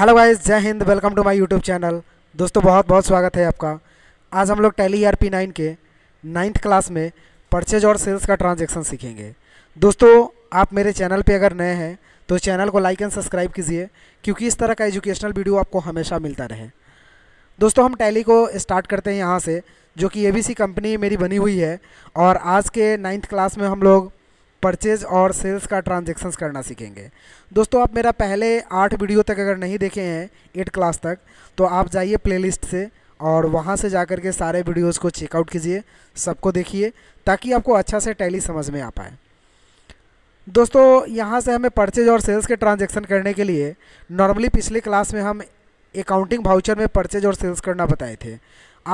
hello guys जय हिंद welcome to my YouTube channel दोस्तों बहुत बहुत स्वागत है आपका आज हम लोग टैली आर पी नाइन के नाइन्थ क्लास में परचेज और सेल्स का ट्रांजैक्शन सीखेंगे दोस्तों आप मेरे चैनल पे अगर नए हैं तो चैनल को लाइक एंड सब्सक्राइब कीजिए क्योंकि इस तरह का एजुकेशनल वीडियो आपको हमेशा मिलता रहे दोस्तों हम टैली को स्टार्ट करते हैं यहाँ से जो कि ए कंपनी मेरी बनी हुई है और आज के नाइन्थ क्लास में हम लोग परचेज और सेल्स का ट्रांजेक्शन्स करना सीखेंगे दोस्तों आप मेरा पहले आठ वीडियो तक अगर नहीं देखे हैं एट क्लास तक तो आप जाइए प्लेलिस्ट से और वहाँ से जा कर के सारे वीडियोस को चेकआउट कीजिए सबको देखिए ताकि आपको अच्छा से टैली समझ में आ पाए दोस्तों यहाँ से हमें परचेज और सेल्स के ट्रांजैक्शन करने के लिए नॉर्मली पिछले क्लास में हम अकाउंटिंग भाउचर में परचेज और सेल्स करना बताए थे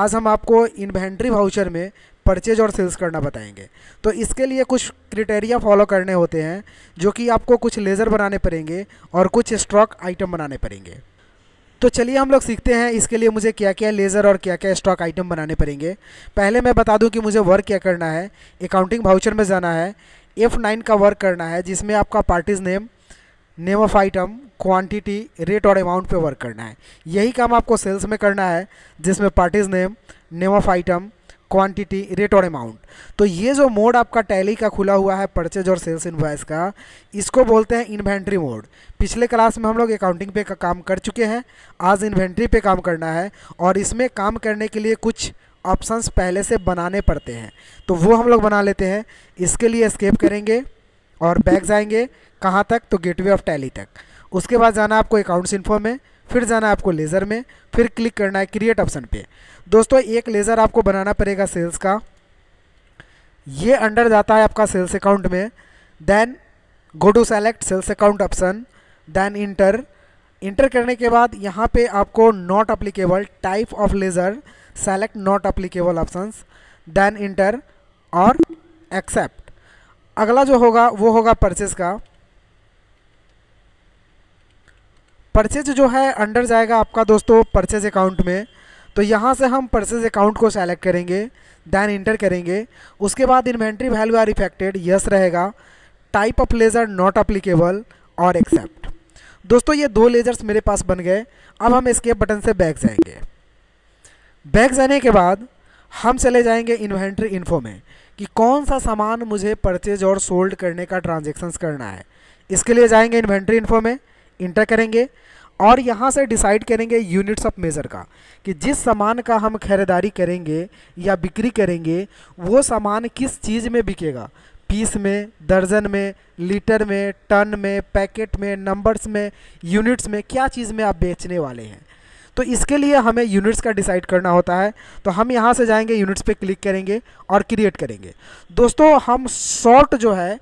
आज हम आपको इन्वेंट्री भाउचर में परचेज और सेल्स करना बताएंगे तो इसके लिए कुछ क्रिटेरिया फॉलो करने होते हैं जो कि आपको कुछ लेज़र बनाने पड़ेंगे और कुछ स्टॉक आइटम बनाने पड़ेंगे तो चलिए हम लोग सीखते हैं इसके लिए मुझे क्या क्या लेज़र और क्या क्या स्टॉक आइटम बनाने पड़ेंगे पहले मैं बता दूं कि मुझे वर्क क्या करना है अकाउंटिंग भाउचर में जाना है एफ़ नाइन का वर्क करना है जिसमें आपका parties name name of item quantity rate और अमाउंट पे वर्क करना है यही काम आपको सेल्स में करना है जिसमें parties name name of item quantity rate और अमाउंट तो ये जो मोड आपका टैली का खुला हुआ है परचेज और सेल्स इन्वाइस का इसको बोलते हैं इन्वेंट्री मोड पिछले क्लास में हम लोग अकाउंटिंग पे का काम कर चुके हैं आज इन्वेंट्री पे काम करना है और इसमें काम करने के लिए कुछ ऑप्शंस पहले से बनाने पड़ते हैं तो वो हम लोग बना लेते हैं इसके लिए स्केप करेंगे और बैग जाएंगे कहाँ तक तो गेटवे ऑफ टैली तक उसके बाद जाना आपको अकाउंट्स इन्फो में फिर जाना आपको लेज़र में फिर क्लिक करना है क्रिएट ऑप्शन पे दोस्तों एक लेज़र आपको बनाना पड़ेगा सेल्स का ये अंडर जाता है आपका सेल्स अकाउंट में then go to select sales account option then enter enter करने के बाद यहाँ पे आपको not applicable type of ledger select not applicable options then enter और एक्सेप्ट अगला जो होगा वो होगा परचेस का परचेज जो है अंडर जाएगा आपका दोस्तों परचेज अकाउंट में तो यहाँ से हम परचेज अकाउंट को सेलेक्ट करेंगे दैन इंटर करेंगे उसके बाद inventory value are affected yes रहेगा type of ledger not applicable और एक्सेप्ट दोस्तों ये दो लेज़र्स मेरे पास बन गए अब हम इसके बटन से बैग जाएंगे बैग जाने के बाद हम चले जाएंगे इन्वेंट्री इन्फो में कि कौन सा सामान मुझे परचेज और सोल्ड करने का ट्रांजेक्शन्स करना है इसके लिए जाएंगे इन्वेंट्री इन्फो में इंटर करेंगे और यहाँ से डिसाइड करेंगे यूनिट्स ऑफ मेज़र का कि जिस सामान का हम खरीदारी करेंगे या बिक्री करेंगे वो सामान किस चीज़ में बिकेगा पीस में दर्जन में लीटर में टन में पैकेट में नंबर्स में यूनिट्स में क्या चीज़ में आप बेचने वाले हैं तो इसके लिए हमें यूनिट्स का डिसाइड करना होता है तो हम यहाँ से जाएंगे यूनिट्स पे क्लिक करेंगे और क्रिएट करेंगे दोस्तों हम शॉर्ट जो है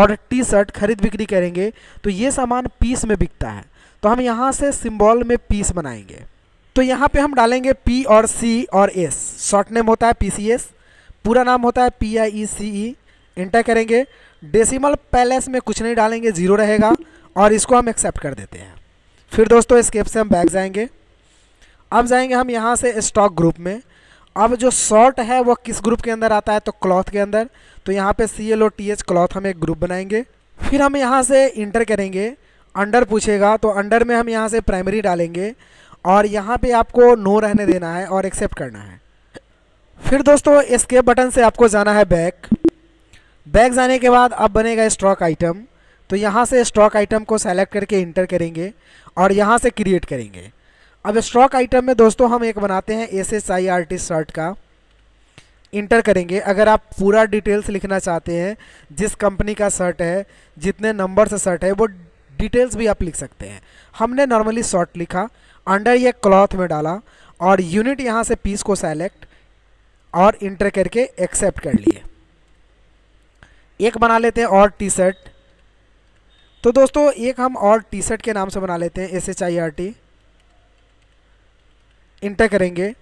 और टी शर्ट खरीद बिक्री करेंगे तो ये सामान पीस में बिकता है तो हम यहाँ से सिम्बॉल में पीस बनाएंगे तो यहाँ पे हम डालेंगे पी और सी और एस शॉर्ट नेम होता है पी सी एस पूरा नाम होता है P I E C E enter करेंगे डेसिमल पैलेस में कुछ नहीं डालेंगे ज़ीरो रहेगा और इसको हम एक्सेप्ट कर देते हैं फिर दोस्तों स्केप से हम बैग जाएंगे अब जाएंगे हम यहाँ से स्टॉक ग्रुप में अब जो शॉर्ट है वो किस ग्रुप के अंदर आता है तो क्लॉथ के अंदर तो यहाँ पे C L O T H cloth हम एक ग्रुप बनाएंगे फिर हम यहाँ से इंटर करेंगे अंडर पूछेगा तो अंडर में हम यहाँ से प्राइमरी डालेंगे और यहाँ पे आपको नो रहने देना है और एक्सेप्ट करना है फिर दोस्तों एस्केप बटन से आपको जाना है बैक बैक जाने के बाद अब बनेगा स्टॉक आइटम तो यहाँ से स्टॉक आइटम को सेलेक्ट करके इंटर करेंगे और यहाँ से क्रिएट करेंगे अब स्टॉक आइटम में दोस्तों हम एक बनाते हैं S S I R T shirt का इंटर करेंगे अगर आप पूरा डिटेल्स लिखना चाहते हैं जिस कंपनी का शर्ट है जितने नंबर से शर्ट है वो डिटेल्स भी आप लिख सकते हैं हमने नॉर्मली शॉर्ट लिखा अंडर ये क्लॉथ में डाला और यूनिट यहाँ से पीस को सेलेक्ट और इंटर करके एक्सेप्ट कर लिए एक बना लेते हैं और टी शर्ट तो दोस्तों एक हम और टी शर्ट के नाम से बना लेते हैं S H I R T enter करेंगे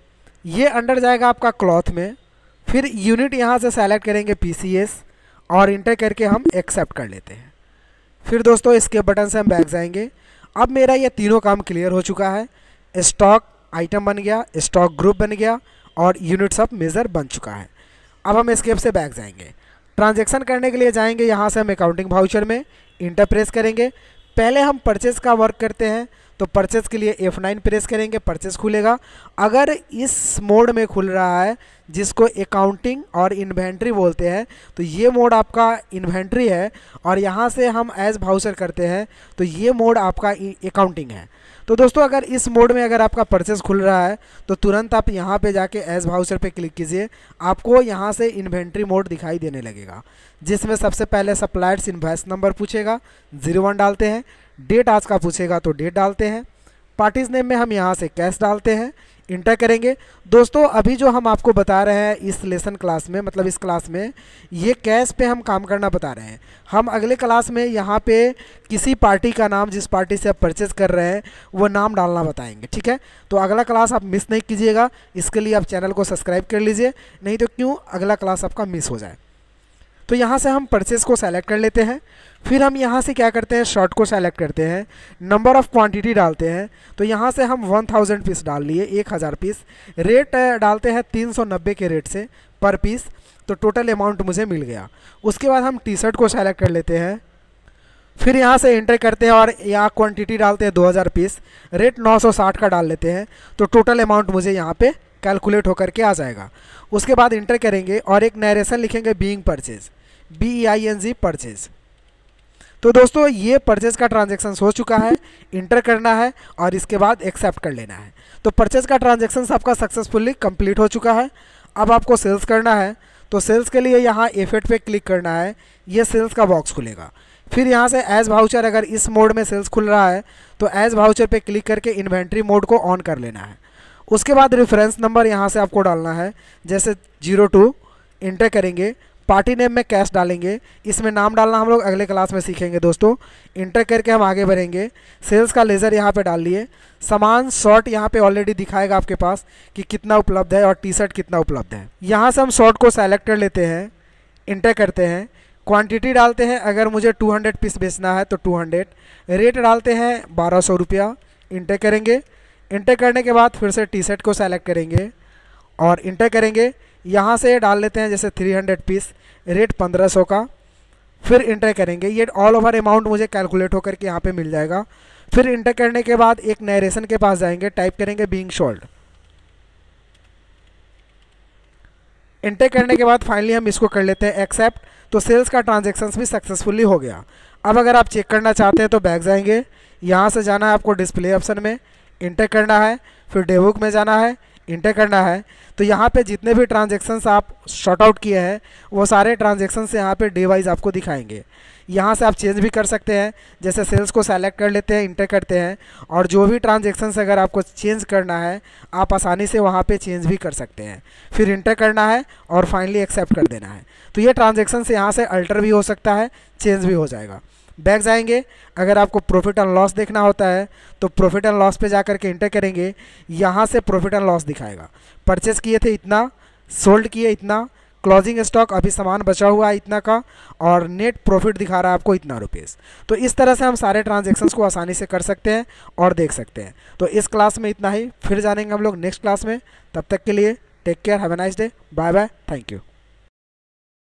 ये अंडर जाएगा आपका क्लॉथ में फिर यूनिट यहाँ से सेलेक्ट करेंगे पी और इंटर करके हम एक्सेप्ट कर लेते हैं फिर दोस्तों इसके बटन से हम बैग जाएंगे अब मेरा ये तीनों काम क्लियर हो चुका है स्टॉक आइटम बन गया स्टॉक ग्रुप बन गया और यूनिट्स ऑफ मेज़र बन चुका है अब हम स्केप से बैग जाएंगे ट्रांजैक्शन करने के लिए जाएंगे यहाँ से हम अकाउंटिंग भाउचर में इंटर प्रेस करेंगे पहले हम परचेज़ का वर्क करते हैं तो परचेज़ के लिए F9 प्रेस करेंगे परचेज़ खुलेगा अगर इस मोड में खुल रहा है जिसको अकाउंटिंग और इन्वेंट्री बोलते हैं तो ये मोड आपका इन्वेंट्री है और यहाँ से हम एज भाउसर करते हैं तो ये मोड आपका अकाउंटिंग है तो दोस्तों अगर इस मोड में अगर आपका परचेस खुल रहा है तो तुरंत आप यहाँ पे जाके एज भाउसर पे क्लिक कीजिए आपको यहाँ से इन्वेंट्री मोड दिखाई देने लगेगा जिसमें सबसे पहले सप्लायर्स इन्वेस्ट नंबर पूछेगा जीरो वन डालते हैं डेट आज का पूछेगा तो डेट डालते हैं पार्टीज नेम में हम यहाँ से कैश डालते हैं इंटर करेंगे दोस्तों अभी जो हम आपको बता रहे हैं इस लेसन क्लास में मतलब इस क्लास में ये कैश पे हम काम करना बता रहे हैं हम अगले क्लास में यहाँ पे किसी पार्टी का नाम जिस पार्टी से आप परचेज कर रहे हैं वो नाम डालना बताएंगे ठीक है तो अगला क्लास आप मिस नहीं कीजिएगा इसके लिए आप चैनल को सब्सक्राइब कर लीजिए नहीं तो क्यों अगला क्लास आपका मिस हो जाए तो यहाँ से हम परचेस को सेलेक्ट कर लेते हैं फिर हम यहाँ से क्या करते हैं शॉर्ट को सेलेक्ट करते हैं नंबर ऑफ़ क्वांटिटी डालते हैं तो यहाँ से हम 1000 पीस डाल लिए 1000 पीस रेट डालते हैं 390 के रेट से पर पीस तो टोटल अमाउंट मुझे मिल गया उसके बाद हम टी शर्ट को सेलेक्ट कर लेते हैं फिर यहाँ से एंटर करते हैं और यहाँ क्वांटिटी डालते हैं 2000 पीस रेट 960 का डाल लेते हैं तो टोटल अमाउंट मुझे यहाँ पे कैलकुलेट होकर के आ जाएगा उसके बाद इंटर करेंगे और एक नरेशन लिखेंगे being purchase B E I N G purchase तो दोस्तों ये परचेज का ट्रांजेक्शन हो चुका है इंटर करना है और इसके बाद एक्सेप्ट कर लेना है तो परचेज का ट्रांजेक्शन आपका सक्सेसफुली कंप्लीट हो चुका है अब आपको सेल्स करना है तो सेल्स के लिए यहाँ एफेट पे क्लिक करना है ये सेल्स का बॉक्स खुलेगा फिर यहाँ से एज भाउचर अगर इस मोड में सेल्स खुल रहा है तो एज भाउचर पे क्लिक करके इन्वेंट्री मोड को ऑन कर लेना है उसके बाद रेफरेंस नंबर यहाँ से आपको डालना है जैसे जीरो टू इंटर करेंगे पार्टी नेम में कैश डालेंगे इसमें नाम डालना हम लोग अगले क्लास में सीखेंगे दोस्तों इंटर करके हम आगे बढ़ेंगे सेल्स का लेज़र यहाँ पे डाल लिए सामान शॉर्ट यहाँ पे ऑलरेडी दिखाएगा आपके पास कि कितना उपलब्ध है और टी शर्ट कितना उपलब्ध है यहाँ से हम शॉर्ट को सेलेक्ट कर लेते हैं इंटर करते हैं क्वान्टिटी डालते हैं अगर मुझे टू पीस बेचना है तो टू रेट डालते हैं बारह सौ रुपया इंटर करेंगे इंटर करने के बाद फिर से टी सेट को सेलेक्ट करेंगे और इंटर करेंगे यहाँ से डाल लेते हैं जैसे 300 पीस रेट 1500 का फिर इंटर करेंगे ये ऑल ओवर अमाउंट मुझे कैलकुलेट होकर के यहाँ पे मिल जाएगा फिर इंटर करने के बाद एक नरेशन के पास जाएंगे टाइप करेंगे बींग शोल्ड इंटर करने के बाद फाइनली हम इसको कर लेते हैं एक्सेप्ट तो सेल्स का ट्रांजेक्शन भी सक्सेसफुली हो गया अब अगर आप चेक करना चाहते हैं तो बैग जाएंगे यहाँ से जाना है आपको डिस्प्ले ऑप्शन में इंटर करना है फिर डेबुक में जाना है इंटर करना है तो यहाँ पे जितने भी ट्रांजेक्शन्स आप शॉर्ट आउट किए हैं वो सारे ट्रांजेक्शन्स यहाँ पे डे वाइज आपको दिखाएंगे यहाँ से आप चेंज भी कर सकते हैं जैसे सेल्स को सेलेक्ट कर लेते हैं इंटर करते हैं और जो भी ट्रांजेक्शन्स अगर आपको चेंज करना है आप आसानी से वहाँ पे चेंज भी कर सकते हैं फिर इंटर करना है और फाइनली एक्सेप्ट कर देना है तो ये ट्रांजेक्शन्स यहाँ से अल्टर भी हो सकता है चेंज भी हो जाएगा बैग्स आएंगे अगर आपको प्रॉफिट एंड लॉस देखना होता है तो प्रॉफिट एंड लॉस पे जा करके इंटर करेंगे यहाँ से प्रॉफिट एंड लॉस दिखाएगा परचेस किए थे इतना सोल्ड किए इतना क्लोजिंग स्टॉक अभी सामान बचा हुआ है इतना का और नेट प्रॉफिट दिखा रहा है आपको इतना रुपीस तो इस तरह से हम सारे ट्रांजेक्शन्स को आसानी से कर सकते हैं और देख सकते हैं तो इस क्लास में इतना ही फिर जानेंगे हम लोग नेक्स्ट क्लास में तब तक के लिए take care have a nice day bye bye thank you